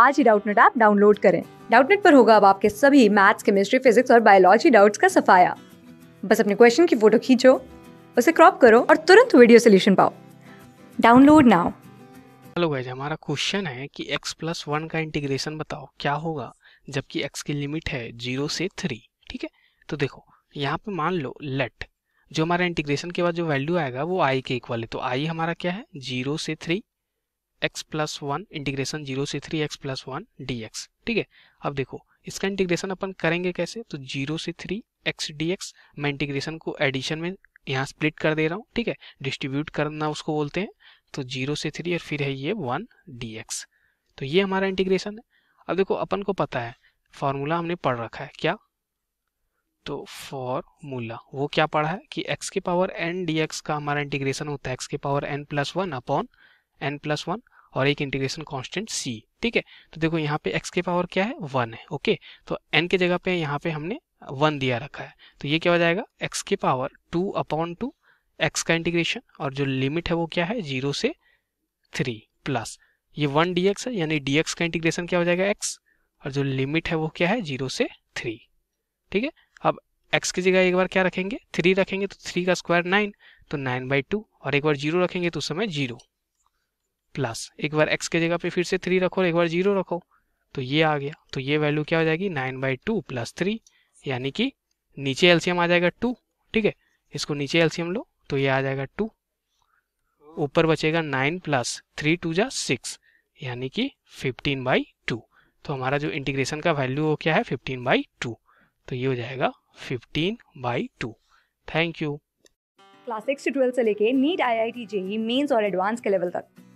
आज ही Doubtnet app download करें डाउटनेट पर होगा अब आपके सभी मैथ्स केमिस्ट्री फिजिक्स और बायोलॉजी डाउट्स का सफाया बस अपने क्वेश्चन की फोटो खींचो उसे क्रॉप करो और तुरंत वीडियो सोल्यूशन पाओ डाउनलोड नाउ हेलो गाइज हमारा क्वेश्चन है कि x प्लस वन का इंटीग्रेशन बताओ क्या होगा जबकि x की लिमिट है जीरो से थ्री ठीक है तो देखो यहाँ पे मान लो लेट जो हमारा इंटीग्रेशन के बाद जो वैल्यू आएगा वो आई के इक्वल है तो आई हमारा क्या है जीरो से three x plus one integration zero से three x plus one d x ठीक है अब देखो इसका इंटीग्रेशन अपन करेंगे कैसे तो जीरो से थ्री एक्स डी एक्स मैं इंटीग्रेशन को एडिशन में यहाँ स्प्लिट कर दे रहा हूँ ठीक है डिस्ट्रीब्यूट करना उसको बोलते हैं तो जीरो से थ्री और फिर है ये वन डी एक्स तो ये हमारा इंटीग्रेशन है अब देखो अपन को पता है फॉर्मूला हमने पढ़ रखा है क्या तो फॉर्मूला वो क्या पढ़ा है कि x के पावर n dx का हमारा इंटीग्रेशन होता है x के power n plus one upon n plus one और एक इंटीग्रेशन कांस्टेंट सी ठीक है तो देखो यहाँ पे एक्स के पावर क्या है वन है ओके तो एन के जगह पे यहाँ पे हमने वन दिया रखा है तो ये क्या हो जाएगा एक्स के power two upon two x का इंटीग्रेशन और जो लिमिट है वो क्या है जीरो से थ्री प्लस ये वन डी है यानी डी का इंटीग्रेशन क्या हो जाएगा एक्स और जो लिमिट है वो क्या है जीरो से थ्री ठीक है अब एक्स की जगह एक बार क्या रखेंगे थ्री रखेंगे तो थ्री का स्क्वायर नाइन तो नाइन बाई टू और एक बार जीरो रखेंगे तो उस समय जीरो प्लस एक बार एक्स के जगह पे फिर से थ्री रखो एक बार जीरो रखो तो ये आ गया तो ये वैल्यू क्या हो जाएगी nine by two plus three यानी कि नीचे एलसीएम आ जाएगा टू ठीक है इसको नीचे एलसीएम लो तो ये आ जाएगा टू ऊपर बचेगा नाइन प्लस थ्री टू जा सिक्स यानी कि फिफ्टीन बाई टू तो हमारा जो इंटीग्रेशन का वैल्यू वो क्या है फिफ्टीन बाई टू तो ये हो जाएगा fifteen by two thank you class six से ट्वेल्थ से लेके NEET I I T JEE mains और एडवांस के लेवल तक